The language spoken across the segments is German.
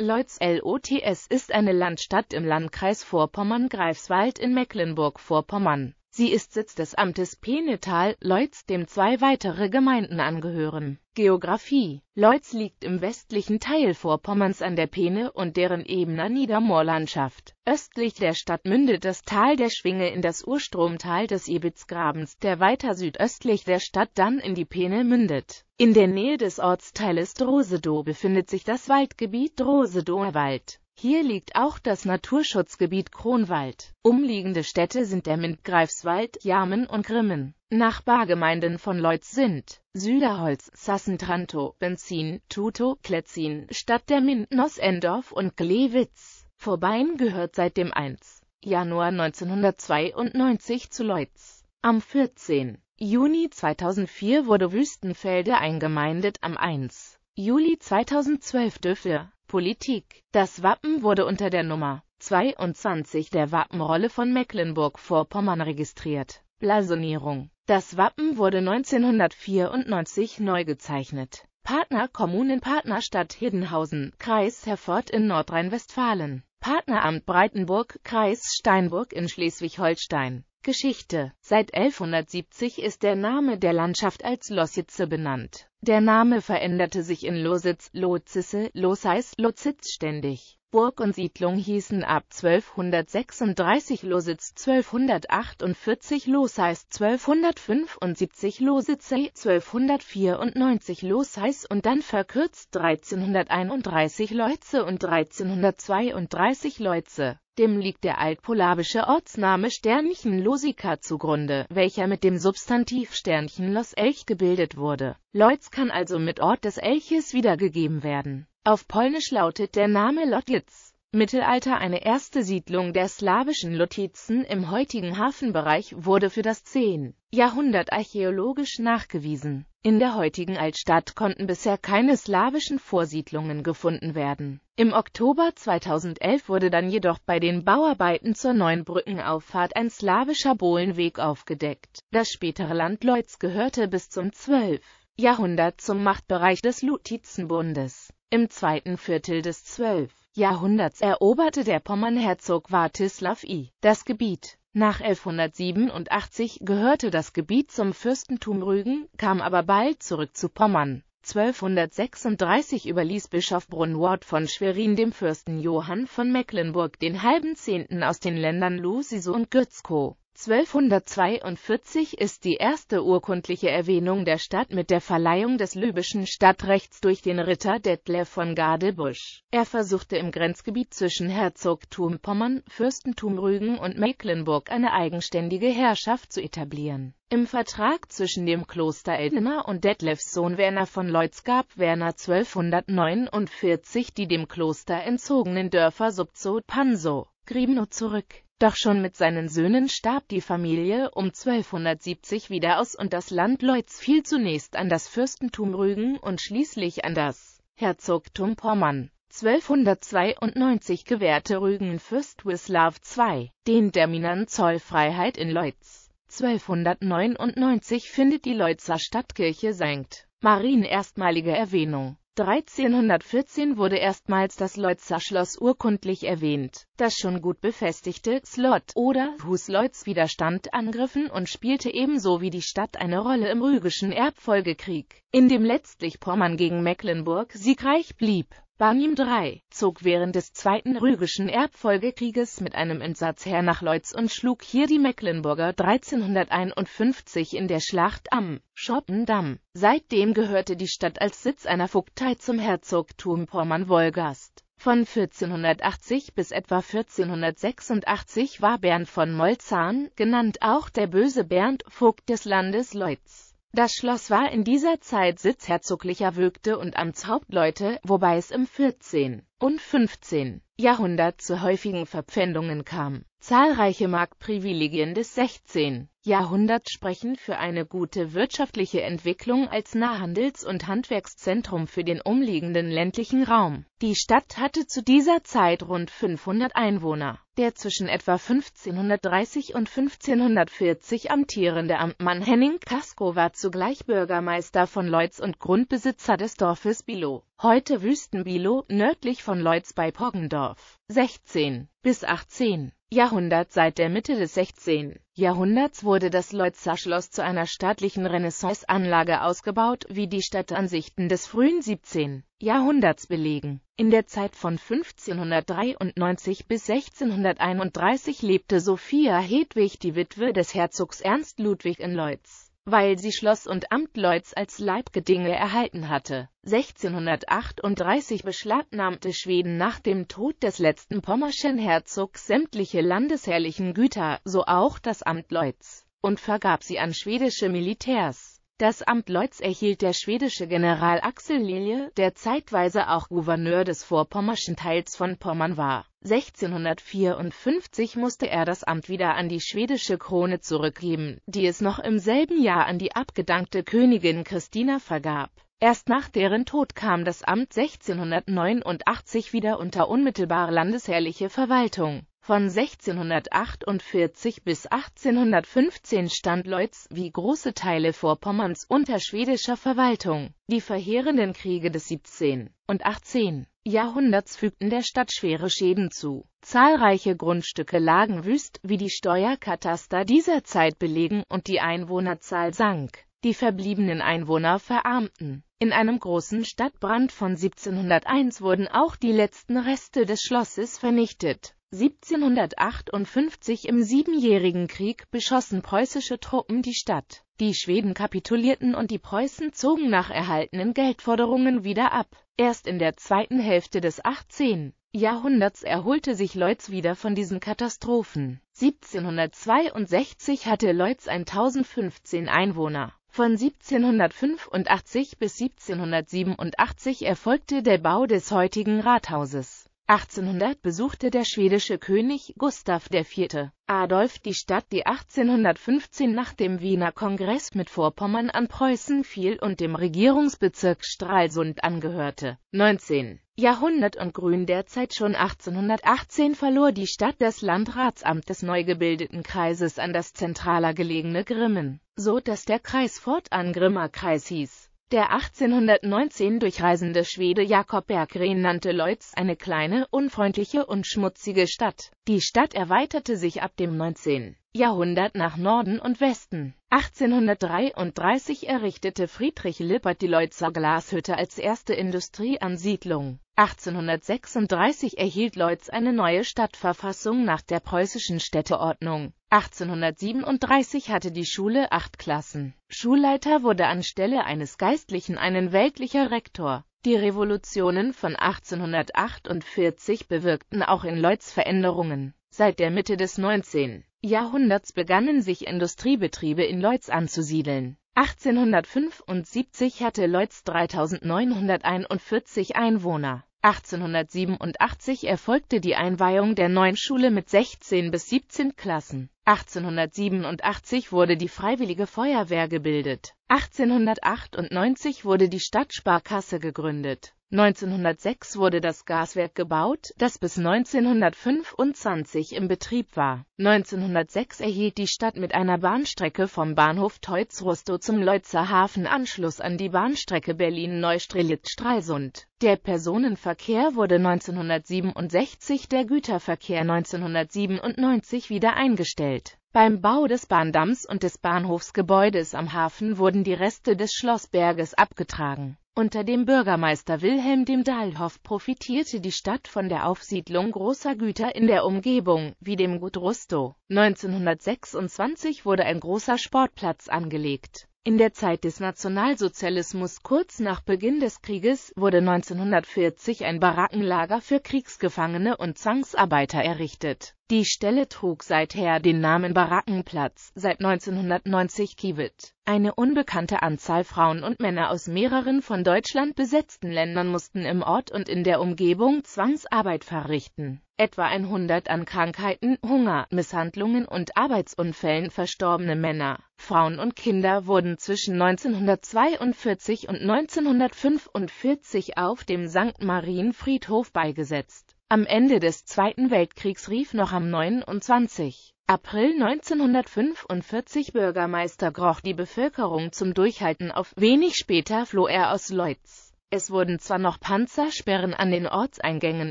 Leutz Lots ist eine Landstadt im Landkreis Vorpommern-Greifswald in Mecklenburg-Vorpommern Sie ist Sitz des Amtes Penetal-Leutz, dem zwei weitere Gemeinden angehören. Geografie Leutz liegt im westlichen Teil Vorpommerns an der Peene und deren ebener Niedermoorlandschaft. Östlich der Stadt mündet das Tal der Schwinge in das Urstromtal des Ebitzgrabens, der weiter südöstlich der Stadt dann in die Peene mündet. In der Nähe des Ortsteiles Drosedow befindet sich das Waldgebiet Drosedower Wald. Hier liegt auch das Naturschutzgebiet Kronwald. Umliegende Städte sind Demmin, Greifswald, Jamen und Grimmen. Nachbargemeinden von Leutz sind Süderholz, Sassentranto, Benzin, Tuto, Kletzin, Stadt der Mint, Nossendorf und Glewitz. Vorbein gehört seit dem 1. Januar 1992 zu Leutz. Am 14. Juni 2004 wurde Wüstenfelde eingemeindet, am 1. Juli 2012 dürfte Politik. Das Wappen wurde unter der Nummer 22 der Wappenrolle von Mecklenburg-Vorpommern registriert. Blasonierung Das Wappen wurde 1994 neu gezeichnet. Partnerkommunen Partnerstadt Hiddenhausen, Kreis Herford in Nordrhein-Westfalen, Partneramt Breitenburg, Kreis Steinburg in Schleswig-Holstein, Geschichte. Seit 1170 ist der Name der Landschaft als Lossitze benannt. Der Name veränderte sich in Lositz, Lozisse, Loseis, Lozitz ständig. Burg und Siedlung hießen ab 1236 Lositz, 1248 Loseis, 1275 Lositze, 1294 Loseis und dann verkürzt 1331 Leuze und 1332 Leuze. Dem liegt der altpolabische Ortsname Sternchen Losica zugrunde, welcher mit dem Substantiv Sternchen Los Elch gebildet wurde. Leutz kann also mit Ort des Elches wiedergegeben werden auf Polnisch lautet der Name Lotitz. Mittelalter eine erste Siedlung der slawischen Lotizen im heutigen Hafenbereich wurde für das 10. Jahrhundert archäologisch nachgewiesen. In der heutigen Altstadt konnten bisher keine slawischen Vorsiedlungen gefunden werden. Im Oktober 2011 wurde dann jedoch bei den Bauarbeiten zur neuen Brückenauffahrt ein slawischer Bohlenweg aufgedeckt. Das spätere Land Leutz gehörte bis zum 12. Jahrhundert zum Machtbereich des Lutitzenbundes. Im zweiten Viertel des 12. Jahrhunderts eroberte der Pommernherzog Wartislaw I. das Gebiet. Nach 1187 gehörte das Gebiet zum Fürstentum Rügen, kam aber bald zurück zu Pommern. 1236 überließ Bischof Brunwart von Schwerin dem Fürsten Johann von Mecklenburg den halben Zehnten aus den Ländern Lusise und Gützkow. 1242 ist die erste urkundliche Erwähnung der Stadt mit der Verleihung des lübischen Stadtrechts durch den Ritter Detlef von Gadebusch. Er versuchte im Grenzgebiet zwischen Herzogtum Pommern, Fürstentum Rügen und Mecklenburg eine eigenständige Herrschaft zu etablieren. Im Vertrag zwischen dem Kloster Eldena und Detlefs Sohn Werner von Leutz gab Werner 1249 die dem Kloster entzogenen Dörfer Subzow Pansow, Grimno zurück doch schon mit seinen Söhnen starb die Familie um 1270 wieder aus und das Land Leutz fiel zunächst an das Fürstentum Rügen und schließlich an das Herzogtum Pommern. 1292 gewährte Rügen Fürst Wislaw II den Derminern Zollfreiheit in Leutz. 1299 findet die Leutzer Stadtkirche St. Marien erstmalige Erwähnung. 1314 wurde erstmals das Leutzer Schloss urkundlich erwähnt. Das schon gut befestigte Slot oder Husleutz widerstand Angriffen und spielte ebenso wie die Stadt eine Rolle im rügischen Erbfolgekrieg, in dem letztlich Pommern gegen Mecklenburg siegreich blieb Barnim III. zog während des Zweiten Rügischen Erbfolgekrieges mit einem Entsatz nach Leutz und schlug hier die Mecklenburger 1351 in der Schlacht am Schottendamm. Seitdem gehörte die Stadt als Sitz einer Vogtei zum Herzogtum pormann wolgast Von 1480 bis etwa 1486 war Bernd von Molzahn, genannt auch der böse Bernd, Vogt des Landes Leutz. Das Schloss war in dieser Zeit Sitz herzoglicher Würgte und Amtshauptleute, wobei es im 14 und 15. Jahrhundert zu häufigen Verpfändungen kam. Zahlreiche Marktprivilegien des 16. Jahrhunderts sprechen für eine gute wirtschaftliche Entwicklung als Nahhandels- und Handwerkszentrum für den umliegenden ländlichen Raum. Die Stadt hatte zu dieser Zeit rund 500 Einwohner. Der zwischen etwa 1530 und 1540 amtierende Amtmann Henning Kasko war zugleich Bürgermeister von Leutz und Grundbesitzer des Dorfes Bilo heute Wüstenbilo, nördlich von Leutz bei Poggendorf. 16. bis 18. Jahrhundert Seit der Mitte des 16. Jahrhunderts wurde das Leutzer Schloss zu einer staatlichen Renaissanceanlage ausgebaut, wie die Stadtansichten des frühen 17. Jahrhunderts belegen. In der Zeit von 1593 bis 1631 lebte Sophia Hedwig, die Witwe des Herzogs Ernst Ludwig in Leutz weil sie Schloss und Amt Leutz als Leibgedinge erhalten hatte. 1638 beschlagnahmte Schweden nach dem Tod des letzten pommerschen Herzogs sämtliche landesherrlichen Güter, so auch das Amt Leutz, und vergab sie an schwedische Militärs das Amt Leutz erhielt der schwedische General Axel Lilje, der zeitweise auch Gouverneur des vorpommerschen Teils von Pommern war. 1654 musste er das Amt wieder an die schwedische Krone zurückgeben, die es noch im selben Jahr an die abgedankte Königin Christina vergab. Erst nach deren Tod kam das Amt 1689 wieder unter unmittelbare landesherrliche Verwaltung. Von 1648 bis 1815 stand Leutz, wie große Teile Vorpommerns, unter schwedischer Verwaltung. Die verheerenden Kriege des 17. und 18. Jahrhunderts fügten der Stadt schwere Schäden zu. Zahlreiche Grundstücke lagen wüst, wie die Steuerkataster dieser Zeit belegen, und die Einwohnerzahl sank. Die verbliebenen Einwohner verarmten. In einem großen Stadtbrand von 1701 wurden auch die letzten Reste des Schlosses vernichtet. 1758 im Siebenjährigen Krieg beschossen preußische Truppen die Stadt. Die Schweden kapitulierten und die Preußen zogen nach erhaltenen Geldforderungen wieder ab. Erst in der zweiten Hälfte des 18. Jahrhunderts erholte sich Leutz wieder von diesen Katastrophen. 1762 hatte Leutz 1015 Einwohner. Von 1785 bis 1787 erfolgte der Bau des heutigen Rathauses 1800 besuchte der schwedische König Gustav IV. Adolf die Stadt, die 1815 nach dem Wiener Kongress mit Vorpommern an Preußen fiel und dem Regierungsbezirk Stralsund angehörte. 19. Jahrhundert und Grün derzeit schon 1818 verlor die Stadt das Landratsamt des neu gebildeten Kreises an das zentraler gelegene Grimmen, so dass der Kreis fortan Grimmer Kreis hieß. Der 1819 durchreisende Schwede Jakob Berggren nannte Leutz eine kleine, unfreundliche und schmutzige Stadt. Die Stadt erweiterte sich ab dem 19. Jahrhundert nach Norden und Westen. 1833 errichtete Friedrich Lippert die Leutzer Glashütte als erste Industrieansiedlung. 1836 erhielt Leutz eine neue Stadtverfassung nach der preußischen Städteordnung. 1837 hatte die Schule acht Klassen. Schulleiter wurde anstelle eines Geistlichen ein weltlicher Rektor. Die Revolutionen von 1848 bewirkten auch in Lloyds Veränderungen. Seit der Mitte des 19. Jahrhunderts begannen sich Industriebetriebe in Lloyds anzusiedeln. 1875 hatte Lloyds 3941 Einwohner. 1887 erfolgte die Einweihung der neuen Schule mit 16 bis 17 Klassen. 1887 wurde die Freiwillige Feuerwehr gebildet. 1898 wurde die Stadtsparkasse gegründet 1906 wurde das Gaswerk gebaut, das bis 1925 im Betrieb war. 1906 erhielt die Stadt mit einer Bahnstrecke vom Bahnhof teutz rustow zum Leutzer Hafen Anschluss an die Bahnstrecke Berlin-Neustrelitz-Stralsund. Der Personenverkehr wurde 1967, der Güterverkehr 1997 wieder eingestellt. Beim Bau des Bahndamms und des Bahnhofsgebäudes am Hafen wurden die Reste des Schlossberges abgetragen unter dem Bürgermeister Wilhelm dem Dahlhoff profitierte die Stadt von der Aufsiedlung großer Güter in der Umgebung, wie dem Gut Rustow. 1926 wurde ein großer Sportplatz angelegt in der Zeit des Nationalsozialismus kurz nach Beginn des Krieges wurde 1940 ein Barackenlager für Kriegsgefangene und Zwangsarbeiter errichtet. Die Stelle trug seither den Namen Barackenplatz, seit 1990 Kiewit. Eine unbekannte Anzahl Frauen und Männer aus mehreren von Deutschland besetzten Ländern mussten im Ort und in der Umgebung Zwangsarbeit verrichten etwa 100 an Krankheiten, Hunger, Misshandlungen und Arbeitsunfällen verstorbene Männer, Frauen und Kinder wurden zwischen 1942 und 1945 auf dem St. Marienfriedhof beigesetzt. Am Ende des Zweiten Weltkriegs rief noch am 29. April 1945 Bürgermeister Groch die Bevölkerung zum Durchhalten auf, wenig später floh er aus Leutz. Es wurden zwar noch Panzersperren an den Ortseingängen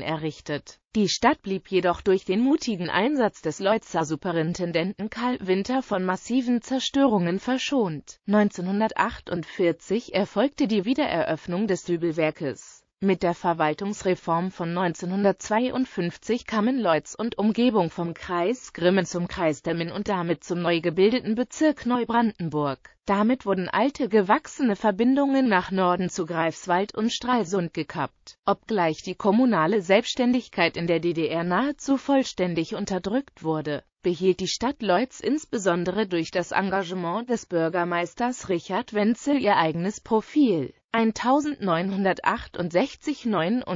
errichtet, die Stadt blieb jedoch durch den mutigen Einsatz des Leutzer Superintendenten Karl Winter von massiven Zerstörungen verschont. 1948 erfolgte die Wiedereröffnung des Dübelwerkes mit der Verwaltungsreform von 1952 kamen Leutz und Umgebung vom Kreis Grimmen zum Kreis Demmin und damit zum neu gebildeten Bezirk Neubrandenburg. Damit wurden alte gewachsene Verbindungen nach Norden zu Greifswald und Stralsund gekappt. Obgleich die kommunale Selbstständigkeit in der DDR nahezu vollständig unterdrückt wurde, behielt die Stadt Leutz insbesondere durch das Engagement des Bürgermeisters Richard Wenzel ihr eigenes Profil 1968 69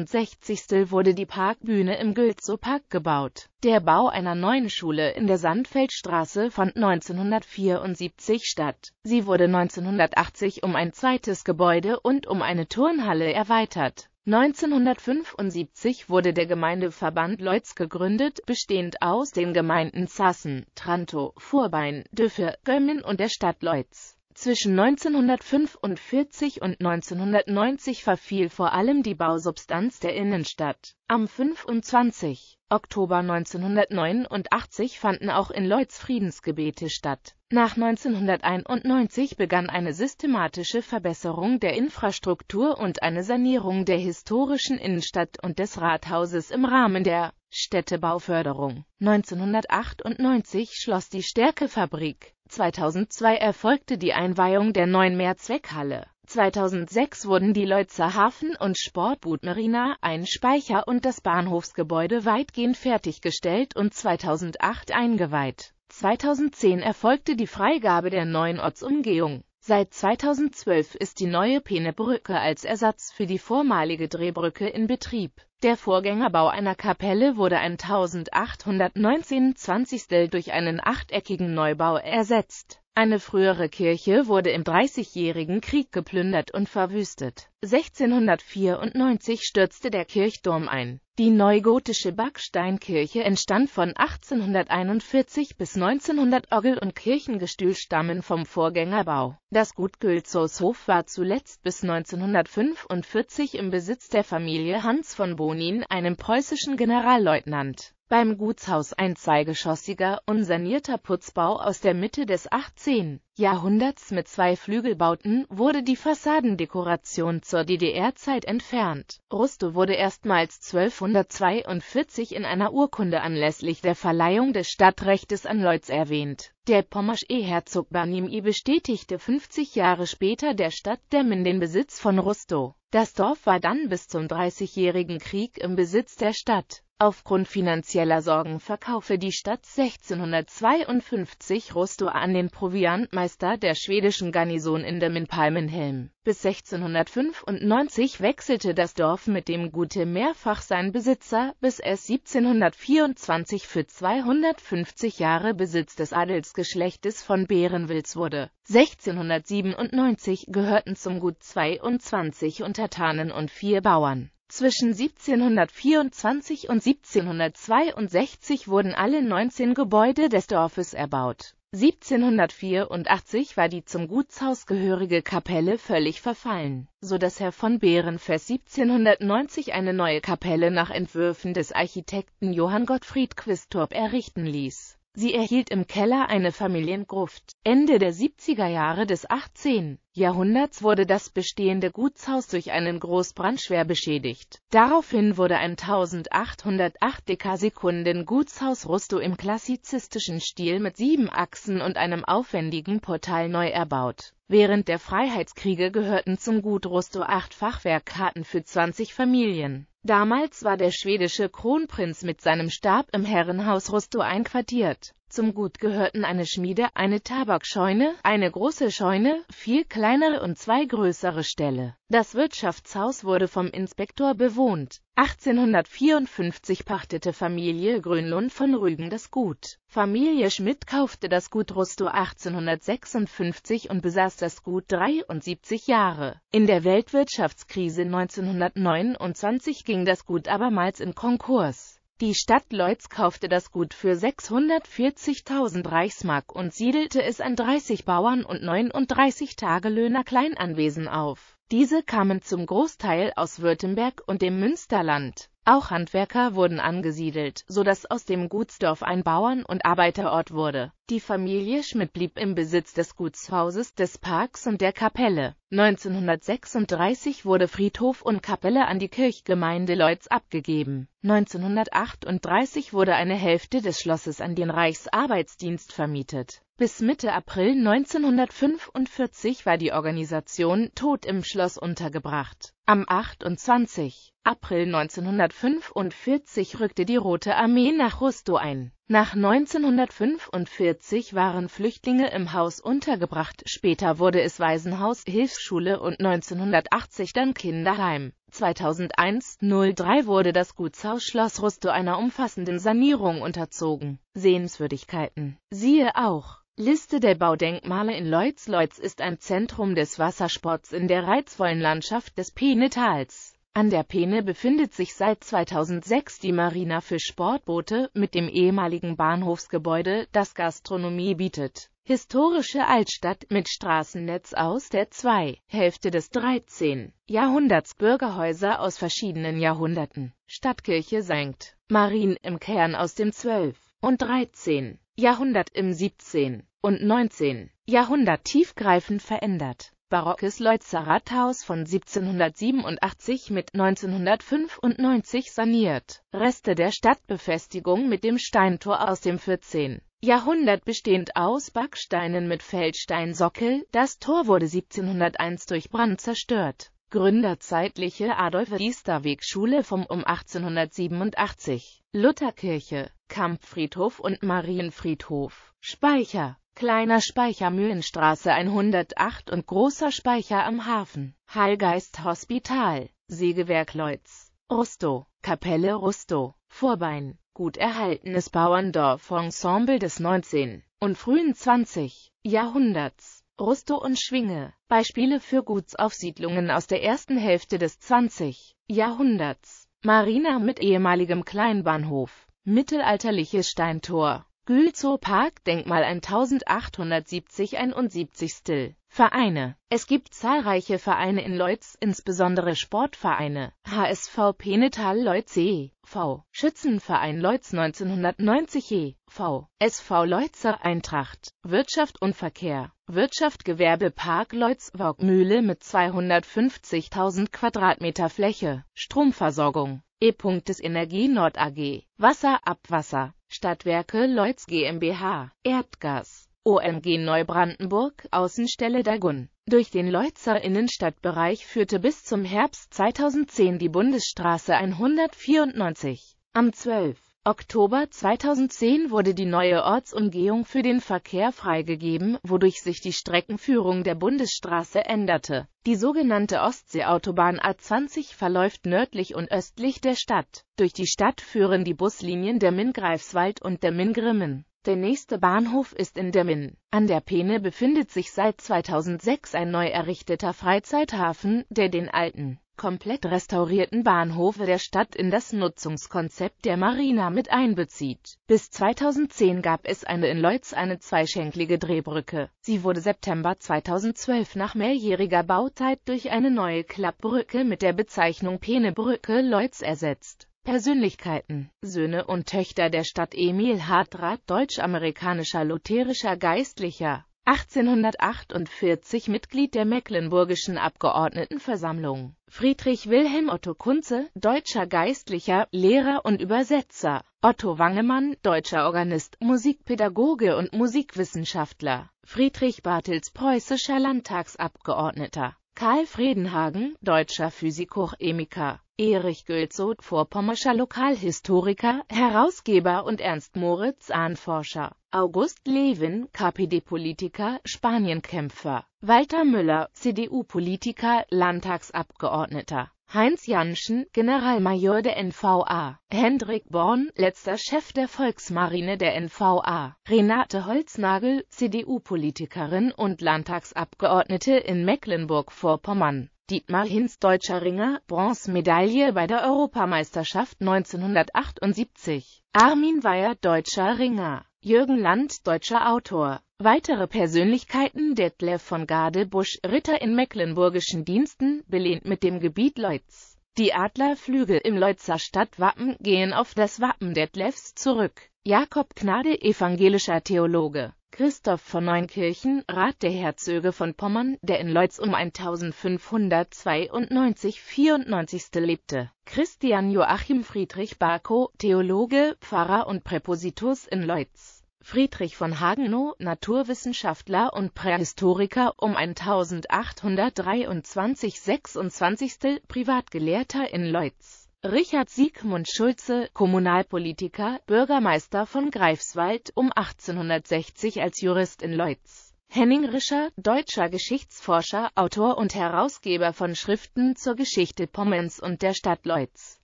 wurde die Parkbühne im Gülzow Park gebaut. Der Bau einer neuen Schule in der Sandfeldstraße fand 1974 statt. Sie wurde 1980 um ein zweites Gebäude und um eine Turnhalle erweitert. 1975 wurde der Gemeindeverband Leutz gegründet, bestehend aus den Gemeinden Sassen, Trantow, Vorbein, Düffe, Gömmingen und der Stadt Leutz. Zwischen 1945 und 1990 verfiel vor allem die Bausubstanz der Innenstadt. Am 25. Oktober 1989 fanden auch in Lloyds Friedensgebete statt. Nach 1991 begann eine systematische Verbesserung der Infrastruktur und eine Sanierung der historischen Innenstadt und des Rathauses im Rahmen der Städtebauförderung. 1998 schloss die Stärkefabrik 2002 erfolgte die Einweihung der neuen Mehrzweckhalle. 2006 wurden die Leutzer Hafen- und Sportbootmarina, ein Speicher und das Bahnhofsgebäude weitgehend fertiggestellt und 2008 eingeweiht. 2010 erfolgte die Freigabe der neuen Ortsumgehung Seit 2012 ist die neue Penebrücke als Ersatz für die vormalige Drehbrücke in Betrieb. Der Vorgängerbau einer Kapelle wurde 1819-20 durch einen achteckigen Neubau ersetzt. Eine frühere Kirche wurde im Dreißigjährigen Krieg geplündert und verwüstet. 1694 stürzte der Kirchturm ein. Die neugotische Backsteinkirche entstand von 1841 bis 1900. Orgel und Kirchengestühl stammen vom Vorgängerbau. Das Gut Gülzowshof war zuletzt bis 1945 im Besitz der Familie Hans von Bonin, einem preußischen Generalleutnant. Beim Gutshaus ein zweigeschossiger, unsanierter Putzbau aus der Mitte des 18. Jahrhunderts mit zwei Flügelbauten wurde die Fassadendekoration zur DDR-Zeit entfernt. Ruste wurde erstmals 1242 in einer Urkunde anlässlich der Verleihung des Stadtrechtes an Leutz erwähnt der pommersche Herzog Barnim bestätigte 50 Jahre später der Stadt Demmin den Besitz von Rustow. Das Dorf war dann bis zum Dreißigjährigen Krieg im Besitz der Stadt. Aufgrund finanzieller Sorgen verkaufe die Stadt 1652 Rustow an den Proviantmeister der schwedischen Garnison in Demmin Palmenhelm. Bis 1695 wechselte das Dorf mit dem Gute mehrfach seinen Besitzer, bis es 1724 für 250 Jahre Besitz des Adelsgeschlechtes von Bärenwils wurde. 1697 gehörten zum Gut 22 Untertanen und vier Bauern. Zwischen 1724 und 1762 wurden alle 19 Gebäude des Dorfes erbaut 1784 war die zum Gutshaus gehörige Kapelle völlig verfallen, so dass Herr von Behrenfest 1790 eine neue Kapelle nach Entwürfen des Architekten Johann Gottfried Quistorp errichten ließ Sie erhielt im Keller eine Familiengruft. Ende der 70er Jahre des 18. Jahrhunderts wurde das bestehende Gutshaus durch einen Großbrand schwer beschädigt. Daraufhin wurde ein 1808 Dekasekunden Gutshaus Rustow im klassizistischen Stil mit sieben Achsen und einem aufwendigen Portal neu erbaut. Während der Freiheitskriege gehörten zum Gut Rustow acht Fachwerkkarten für 20 Familien. Damals war der schwedische Kronprinz mit seinem Stab im Herrenhaus Rostow einquartiert. Zum Gut gehörten eine Schmiede, eine Tabakscheune, eine große Scheune, vier kleinere und zwei größere Ställe. Das Wirtschaftshaus wurde vom Inspektor bewohnt. 1854 pachtete Familie Grönlund von Rügen das Gut. Familie Schmidt kaufte das Gut Rostow 1856 und besaß das Gut 73 Jahre. In der Weltwirtschaftskrise 1929 ging das Gut abermals in Konkurs. Die Stadt Leutz kaufte das Gut für 640.000 Reichsmark und siedelte es an 30 Bauern und 39 Tagelöhner Kleinanwesen auf. Diese kamen zum Großteil aus Württemberg und dem Münsterland. Auch Handwerker wurden angesiedelt, so dass aus dem Gutsdorf ein Bauern- und Arbeiterort wurde. Die Familie Schmidt blieb im Besitz des Gutshauses, des Parks und der Kapelle. 1936 wurde Friedhof und Kapelle an die Kirchgemeinde Leutz abgegeben. 1938 wurde eine Hälfte des Schlosses an den Reichsarbeitsdienst vermietet. Bis Mitte April 1945 war die Organisation tot im Schloss untergebracht. Am 28. April 1945 rückte die Rote Armee nach Rustow ein. Nach 1945 waren Flüchtlinge im Haus untergebracht, später wurde es Waisenhaus, Hilfsschule und 1980 dann Kinderheim. 2001-03 wurde das Gutshaus Schloss Rustow einer umfassenden Sanierung unterzogen. Sehenswürdigkeiten. Siehe auch Liste der Baudenkmale in Leutz Leutz ist ein Zentrum des Wassersports in der reizvollen Landschaft des Peene-Tals. An der Peene befindet sich seit 2006 die Marina für Sportboote mit dem ehemaligen Bahnhofsgebäude, das Gastronomie bietet. Historische Altstadt mit Straßennetz aus der 2. Hälfte des 13. Jahrhunderts Bürgerhäuser aus verschiedenen Jahrhunderten. Stadtkirche St. Marien im Kern aus dem 12 und 13. Jahrhundert im 17. und 19. Jahrhundert tiefgreifend verändert. Barockes Leutzer Rathaus von 1787 mit 1995 saniert. Reste der Stadtbefestigung mit dem Steintor aus dem 14. Jahrhundert bestehend aus Backsteinen mit Feldsteinsockel, das Tor wurde 1701 durch Brand zerstört. Gründerzeitliche Adolf-Diesterweg-Schule vom um 1887, Lutherkirche, Kampffriedhof und Marienfriedhof, Speicher, Kleiner Speicher Mühlenstraße 108 und Großer Speicher am Hafen, Heilgeist Hospital, Sägewerk Leutz, Rustow, Kapelle Rustow, Vorbein, gut erhaltenes Bauerndorf-Ensemble des 19. und frühen 20. Jahrhunderts. Rusto und Schwinge, Beispiele für Gutsaufsiedlungen aus der ersten Hälfte des 20. Jahrhunderts. Marina mit ehemaligem Kleinbahnhof, mittelalterliches Steintor Gülzow Park Denkmal 1870 71 Still Vereine Es gibt zahlreiche Vereine in Leutz, insbesondere Sportvereine. HSV Penetal Leutz e.V. Schützenverein Leutz 1990 e.V. SV Leutzer Eintracht Wirtschaft und Verkehr Wirtschaft Gewerbe Park Leutz Waugmühle mit 250.000 Quadratmeter Fläche Stromversorgung E-Punkt Energie Nord AG Wasser Abwasser Stadtwerke Leutz GmbH, Erdgas, OMG Neubrandenburg, Außenstelle Dagun. Durch den Leutzer Innenstadtbereich führte bis zum Herbst 2010 die Bundesstraße 194. Am 12. Oktober 2010 wurde die neue Ortsumgehung für den Verkehr freigegeben, wodurch sich die Streckenführung der Bundesstraße änderte. Die sogenannte Ostseeautobahn A20 verläuft nördlich und östlich der Stadt. Durch die Stadt führen die Buslinien der Min Greifswald und der Min Grimmen. Der nächste Bahnhof ist in der Demmin. An der Peene befindet sich seit 2006 ein neu errichteter Freizeithafen, der den alten komplett restaurierten Bahnhofe der Stadt in das Nutzungskonzept der Marina mit einbezieht. Bis 2010 gab es eine in Leutz eine zweischenklige Drehbrücke. Sie wurde September 2012 nach mehrjähriger Bauzeit durch eine neue Klappbrücke mit der Bezeichnung Penebrücke Leutz ersetzt. Persönlichkeiten, Söhne und Töchter der Stadt Emil Hartrat deutsch-amerikanischer lutherischer Geistlicher 1848 Mitglied der Mecklenburgischen Abgeordnetenversammlung. Friedrich Wilhelm Otto Kunze, deutscher Geistlicher, Lehrer und Übersetzer. Otto Wangemann, deutscher Organist, Musikpädagoge und Musikwissenschaftler. Friedrich Bartels, preußischer Landtagsabgeordneter. Karl Fredenhagen, deutscher Physikochemiker. Erich Gülzow, vorpommerscher Lokalhistoriker, Herausgeber und Ernst Moritz Ahnforscher, August Levin, KPD-Politiker, Spanienkämpfer, Walter Müller, CDU-Politiker, Landtagsabgeordneter, Heinz Janschen, Generalmajor der NVA, Hendrik Born, letzter Chef der Volksmarine der NVA, Renate Holznagel, CDU-Politikerin und Landtagsabgeordnete in Mecklenburg-Vorpommern, Dietmar Hinz deutscher Ringer, Bronzemedaille bei der Europameisterschaft 1978, Armin Weyer deutscher Ringer Jürgen Land, deutscher Autor. Weitere Persönlichkeiten Detlef von Gadebusch, Ritter in mecklenburgischen Diensten, belehnt mit dem Gebiet Leutz. Die Adlerflügel im Leutzer Stadtwappen gehen auf das Wappen Detlefs zurück Jakob Gnade, evangelischer Theologe, Christoph von Neunkirchen, Rat der Herzöge von Pommern, der in Leutz um 1592-94 lebte, Christian Joachim Friedrich Barkow, Theologe, Pfarrer und Präpositus in Leutz. Friedrich von Hagenow, Naturwissenschaftler und Prähistoriker, um 1823-26 Privatgelehrter in Leutz Richard Siegmund Schulze, Kommunalpolitiker, Bürgermeister von Greifswald um 1860 als Jurist in Leutz. Henning Rischer, deutscher Geschichtsforscher, Autor und Herausgeber von Schriften zur Geschichte Pommens und der Stadt Leutz.